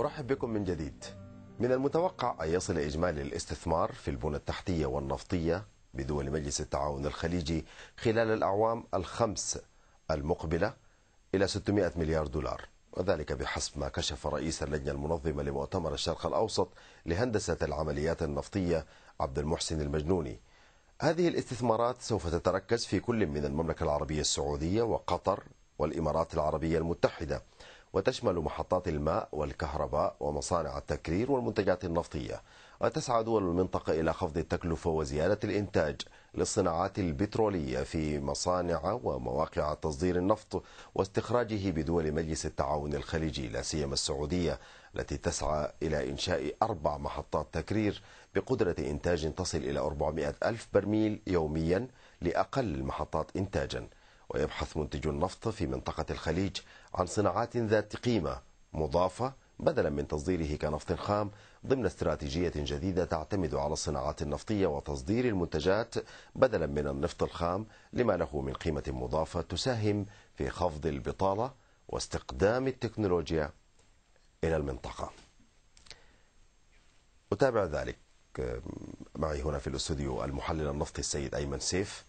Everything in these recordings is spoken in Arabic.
أرحب بكم من جديد من المتوقع أن يصل إجمالي الاستثمار في البنى التحتية والنفطية بدول مجلس التعاون الخليجي خلال الأعوام الخمس المقبلة إلى 600 مليار دولار وذلك بحسب ما كشف رئيس اللجنة المنظمة لمؤتمر الشرق الأوسط لهندسة العمليات النفطية عبد المحسن المجنوني هذه الاستثمارات سوف تتركز في كل من المملكة العربية السعودية وقطر والإمارات العربية المتحدة وتشمل محطات الماء والكهرباء ومصانع التكرير والمنتجات النفطية وتسعى دول المنطقة إلى خفض التكلفة وزيادة الإنتاج للصناعات البترولية في مصانع ومواقع تصدير النفط واستخراجه بدول مجلس التعاون الخليجي لا سيما السعودية التي تسعى إلى إنشاء أربع محطات تكرير بقدرة إنتاج تصل إلى 400 ألف برميل يوميا لأقل المحطات إنتاجاً ويبحث منتجو النفط في منطقة الخليج عن صناعات ذات قيمة مضافة بدلا من تصديره كنفط خام ضمن استراتيجية جديدة تعتمد على الصناعات النفطية وتصدير المنتجات بدلا من النفط الخام لما له من قيمة مضافة تساهم في خفض البطالة واستقدام التكنولوجيا إلى المنطقة أتابع ذلك معي هنا في الاستوديو المحلل النفطي السيد أيمن سيف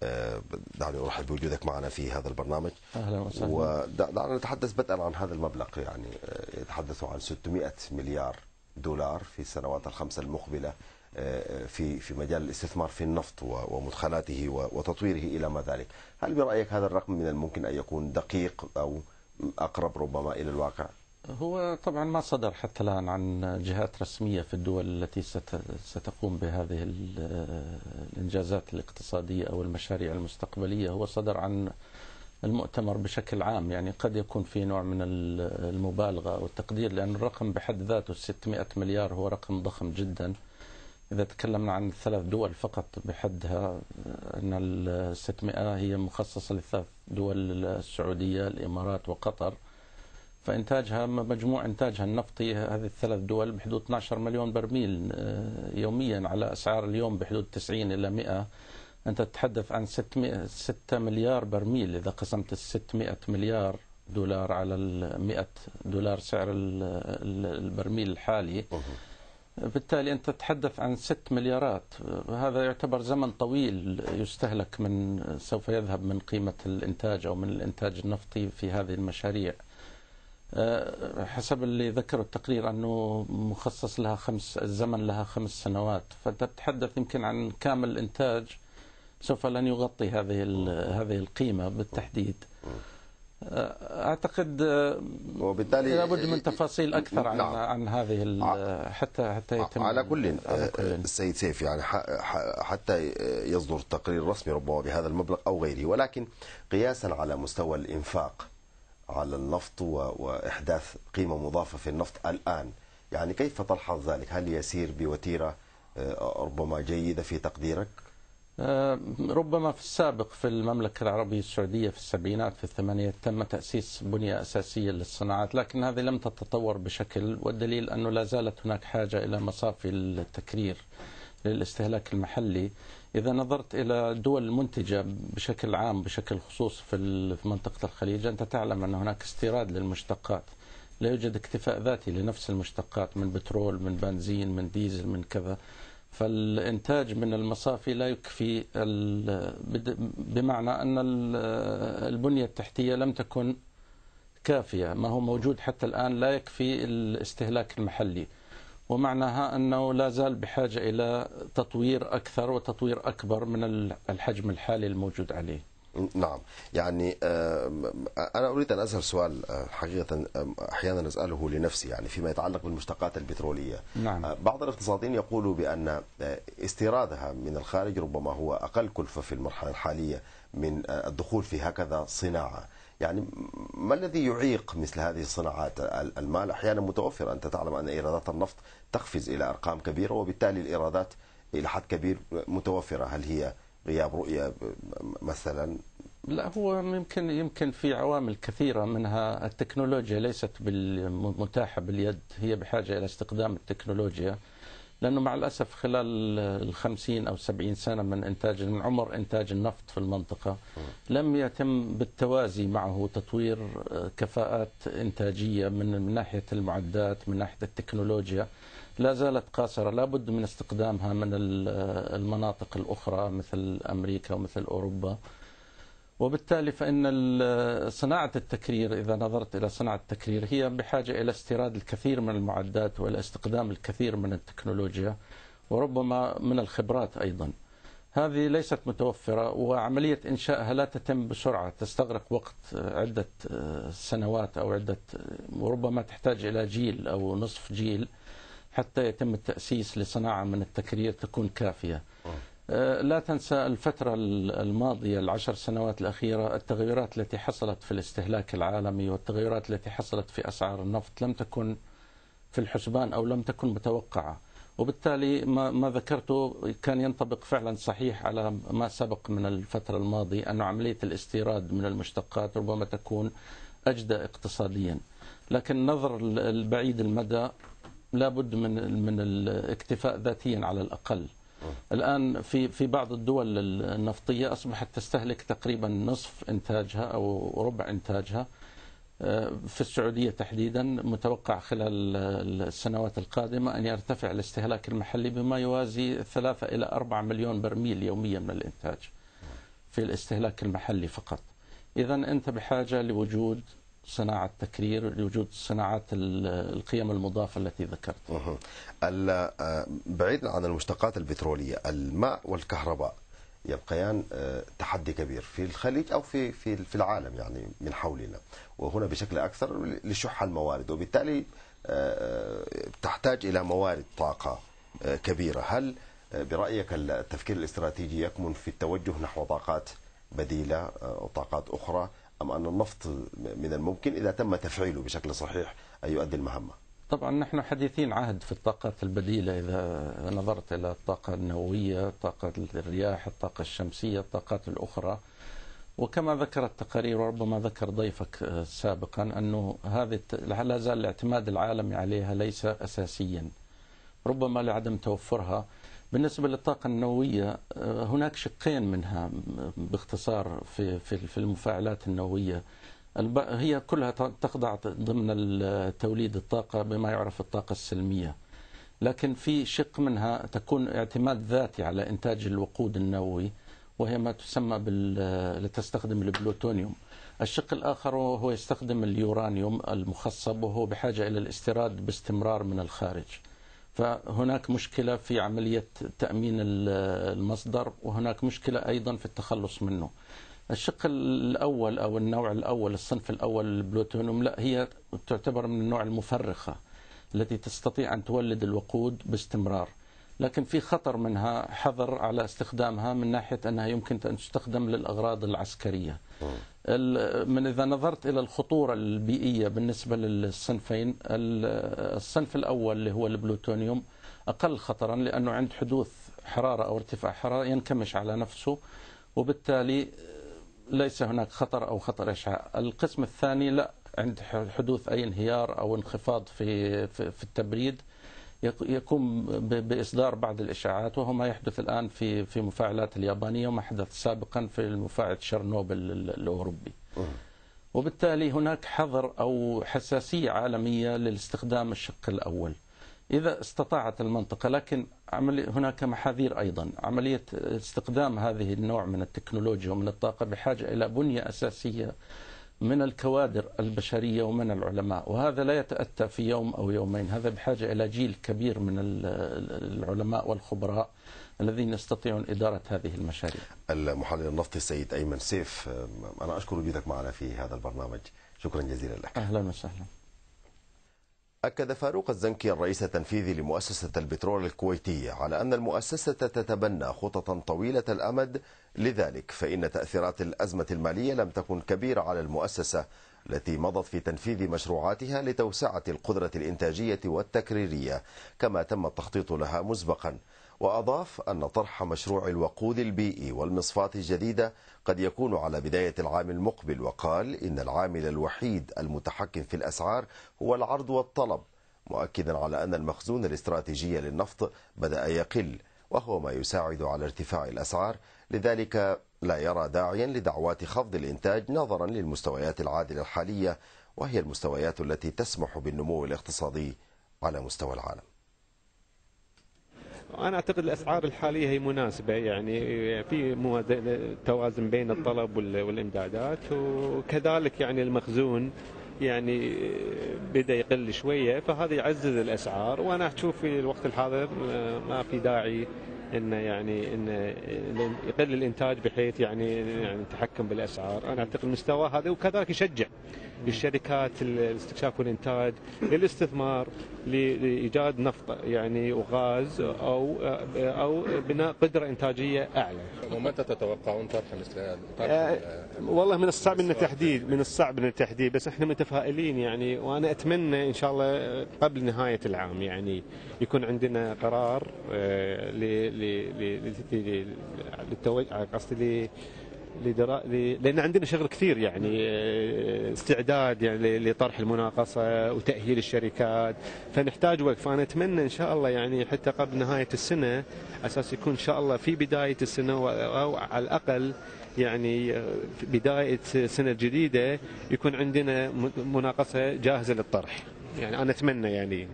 دعني آه، ارحب بوجودك معنا في هذا البرنامج اهلا وسهلا ودعنا نتحدث بدءا عن هذا المبلغ يعني آه، يتحدث عن 600 مليار دولار في السنوات الخمسه المقبله آه، في في مجال الاستثمار في النفط ومدخلاته وتطويره الى ما ذلك، هل برايك هذا الرقم من الممكن ان يكون دقيق او اقرب ربما الى الواقع؟ هو طبعا ما صدر حتى الآن عن جهات رسمية في الدول التي ستقوم بهذه الإنجازات الاقتصادية أو المشاريع المستقبلية هو صدر عن المؤتمر بشكل عام يعني قد يكون في نوع من المبالغة أو التقدير لأن الرقم بحد ذاته 600 مليار هو رقم ضخم جدا إذا تكلمنا عن ثلاث دول فقط بحدها أن ال 600 هي مخصصة لثلاث دول السعودية الإمارات وقطر فإنتاجها مجموع إنتاجها النفطي هذه الثلاث دول بحدود 12 مليون برميل آه، يوميا على أسعار اليوم بحدود 90 إلى 100 أنت تتحدث عن 600 6 مليار برميل إذا قسمت ال 600 مليار دولار على ال 100 دولار سعر البرميل الحالي بالتالي أنت تتحدث عن 6 مليارات هذا يعتبر زمن طويل يستهلك من سوف يذهب من قيمة الإنتاج أو من الإنتاج النفطي في هذه المشاريع آه، حسب اللي ذكر التقرير أنه مخصص لها خمس الزمن لها خمس سنوات فتتحدث يمكن عن كامل الإنتاج سوف لن يغطي هذه هذه القيمة بالتحديد آه، اعتقد آه، وبالتالي لابد من تفاصيل اكثر عن نعم. عن هذه حتى حتى يتم على كل السيد سيف يعني حتى يصدر تقرير رسمي ربما بهذا المبلغ او غيره ولكن قياسا على مستوى الانفاق على النفط وإحداث قيمة مضافة في النفط الآن يعني كيف تلحظ ذلك هل يسير بوتيرة آه، ربما جيدة في تقديرك آه، ربما في السابق في المملكة العربية السعودية في السبعينات في الثمانينات تم تأسيس بنية أساسية للصناعات لكن هذه لم تتطور بشكل والدليل أنه لا زالت هناك حاجة إلى مصافي التكرير للاستهلاك المحلي إذا نظرت إلى الدول المنتجة بشكل عام بشكل خصوص في منطقة الخليج أنت تعلم أن هناك استيراد للمشتقات لا يوجد اكتفاء ذاتي لنفس المشتقات من بترول من بنزين من ديزل من كذا فالإنتاج من المصافي لا يكفي بمعنى أن البنية التحتية لم تكن كافية ما هو موجود حتى الآن لا يكفي الاستهلاك المحلي ومعناها أنه لا زال بحاجة إلى تطوير أكثر وتطوير أكبر من الحجم الحالي الموجود عليه نعم يعني آه، أنا أريد أن أسأل سؤال آه، حقيقة آه، أحيانا أسأله لنفسي يعني فيما يتعلق بالمشتقات البترولية نعم. بعض الاقتصاديين يقولوا بأن استيرادها من الخارج ربما هو أقل كلفة في المرحلة الحالية من الدخول في هكذا صناعة يعني ما الذي يعيق مثل هذه الصناعات المال أحيانا متوفر أنت تعلم أن إيرادات النفط تقفز إلى أرقام كبيرة وبالتالي الإيرادات إلى حد كبير متوفرة هل هي غياب رؤية مثلا لا هو يمكن يمكن في عوامل كثيره منها التكنولوجيا ليست متاحه باليد هي بحاجه الى استخدام التكنولوجيا لانه مع الاسف خلال 50 او سبعين سنه من انتاج من عمر انتاج النفط في المنطقه لم يتم بالتوازي معه تطوير آه، كفاءات انتاجيه من من ناحيه المعدات من ناحيه التكنولوجيا لا زالت قاصرة لا بد من استقدامها من المناطق الأخرى مثل أمريكا ومثل أوروبا وبالتالي فإن صناعة التكرير إذا نظرت إلى صناعة التكرير هي بحاجة إلى استيراد الكثير من المعدات وإلى الكثير من التكنولوجيا وربما من الخبرات أيضا هذه ليست متوفرة وعملية إنشائها لا تتم بسرعة تستغرق وقت آه، عدة آه، سنوات أو عدة آه، وربما تحتاج إلى جيل أو نصف جيل حتى يتم التأسيس لصناعة من التكرير تكون كافية آه، لا تنسى الفترة الماضية العشر سنوات الأخيرة التغيرات التي حصلت في الاستهلاك العالمي والتغيرات التي حصلت في أسعار النفط لم تكن في الحسبان أو لم تكن متوقعة وبالتالي ما, ما ذكرته كان ينطبق فعلا صحيح على ما سبق من الفترة الماضية أن عملية الاستيراد من المشتقات ربما تكون أجدى اقتصاديا لكن نظر البعيد المدى لابد من من الاكتفاء ذاتيا على الاقل الان في في بعض الدول النفطيه اصبحت تستهلك تقريبا نصف انتاجها او ربع انتاجها آه، في السعوديه تحديدا متوقع خلال السنوات القادمه ان يرتفع الاستهلاك المحلي بما يوازي 3 الى 4 مليون برميل يوميا من الانتاج في الاستهلاك المحلي فقط اذا انت بحاجه لوجود صناعة تكرير لوجود صناعة القيم المضافة التي ذكرت آه، بعيدا عن المشتقات البترولية الماء والكهرباء يبقيان آه، تحدي كبير في الخليج او في في في العالم يعني من حولنا وهنا بشكل اكثر لشح الموارد وبالتالي آه، تحتاج الى موارد طاقه كبيره هل برايك التفكير الاستراتيجي يكمن في التوجه نحو طاقات بديله وطاقات اخرى أم أن النفط من الممكن إذا تم تفعيله بشكل صحيح أن يؤدي المهمة طبعا نحن حديثين عهد في الطاقات البديلة إذا نظرت إلى الطاقة النووية الطاقة الرياح الطاقة الشمسية الطاقات الأخرى وكما ذكرت تقارير وربما ذكر ضيفك سابقا أنه هذه لا زال الاعتماد العالمي عليها ليس أساسيا ربما لعدم توفرها بالنسبة للطاقة النووية آه، هناك شقين منها باختصار في في في المفاعلات النووية هي كلها تخضع ضمن توليد الطاقة بما يعرف الطاقة السلمية لكن في شق منها تكون اعتماد ذاتي على إنتاج الوقود النووي وهي ما تسمى بال تستخدم البلوتونيوم الشق الآخر هو يستخدم اليورانيوم المخصب وهو بحاجة إلى الاستيراد باستمرار من الخارج فهناك مشكلة في عملية تأمين المصدر وهناك مشكلة أيضا في التخلص منه الشق الأول أو النوع الأول الصنف الأول البلوتونوم لا هي تعتبر من النوع المفرخة التي تستطيع أن تولد الوقود باستمرار لكن في خطر منها حظر على استخدامها من ناحية أنها يمكن أن تستخدم للأغراض العسكرية من إذا نظرت إلى الخطورة البيئية بالنسبة للصنفين الصنف الأول اللي هو البلوتونيوم أقل خطرا لأنه عند حدوث حرارة أو ارتفاع حرارة ينكمش على نفسه وبالتالي ليس هناك خطر أو خطر إشعاع القسم الثاني لا عند حدوث أي انهيار أو انخفاض في, في التبريد يقوم باصدار بعض الاشاعات وهو ما يحدث الان في في مفاعلات اليابانيه وما حدث سابقا في المفاعل شرنوبل الاوروبي. وبالتالي هناك حظر او حساسيه عالميه للاستخدام الشق الاول. اذا استطاعت المنطقه لكن هناك محاذير ايضا، عمليه استخدام هذه النوع من التكنولوجيا ومن الطاقه بحاجه الى بنيه اساسيه من الكوادر البشرية ومن العلماء وهذا لا يتأتى في يوم أو يومين هذا بحاجة إلى جيل كبير من العلماء والخبراء الذين يستطيعون إدارة هذه المشاريع المحلل النفطي السيد أيمن سيف أنا أشكر وجودك معنا في هذا البرنامج شكرا جزيلا لك أهلا وسهلا أكد فاروق الزنكي الرئيس التنفيذي لمؤسسة البترول الكويتية على أن المؤسسة تتبنى خططا طويلة الأمد لذلك فإن تأثيرات الأزمة المالية لم تكن كبيرة على المؤسسة التي مضت في تنفيذ مشروعاتها لتوسعة القدرة الإنتاجية والتكريرية كما تم التخطيط لها مسبقا وأضاف أن طرح مشروع الوقود البيئي والمصفاة الجديدة قد يكون على بداية العام المقبل وقال إن العامل الوحيد المتحكم في الأسعار هو العرض والطلب مؤكدا على أن المخزون الاستراتيجي للنفط بدأ يقل وهو ما يساعد على ارتفاع الأسعار لذلك لا يرى داعيا لدعوات خفض الإنتاج نظرا للمستويات العادلة الحالية وهي المستويات التي تسمح بالنمو الاقتصادي على مستوى العالم انا اعتقد الاسعار الحاليه هي مناسبه يعني في توازن بين الطلب والامدادات وكذلك يعني المخزون يعني بدا يقل شويه فهذا يعزز الاسعار وانا اشوف في الوقت الحاضر آه، ما في داعي ان يعني ان يقل الانتاج بحيث يعني يعني التحكم بالاسعار، انا اعتقد المستوى هذا وكذلك يشجع الشركات الاستكشاف والانتاج للاستثمار لايجاد نفط يعني وغاز او او بناء قدره انتاجيه اعلى. ومتى تتوقعون طرح مثل آه، والله من الصعب ان التحديد من الصعب ان التحديد بس احنا متفائلين يعني وانا اتمنى ان شاء الله قبل نهايه العام يعني يكون عندنا قرار آه، قصدي لدرا... لان عندنا شغل كثير يعني آه، استعداد يعني لطرح المناقصه وتاهيل الشركات فنحتاج وقت فانا اتمنى ان شاء الله يعني حتى قبل نهايه السنه اساس يكون ان شاء الله في بدايه السنه او على الاقل يعني آه، في بدايه السنه الجديده يكون عندنا مناقصه جاهزه للطرح يعني انا اتمنى يعني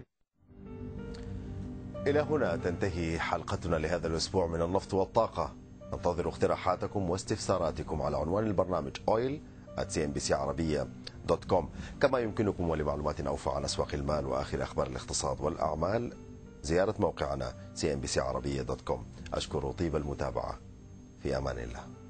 إلى هنا تنتهي حلقتنا لهذا الأسبوع من النفط والطاقة ننتظر اقتراحاتكم واستفساراتكم على عنوان البرنامج oil at cnbc كما يمكنكم ولمعلومات أوفى عن أسواق المال وآخر أخبار الاقتصاد والأعمال زيارة موقعنا cnbcعربية أشكر طيب المتابعة في أمان الله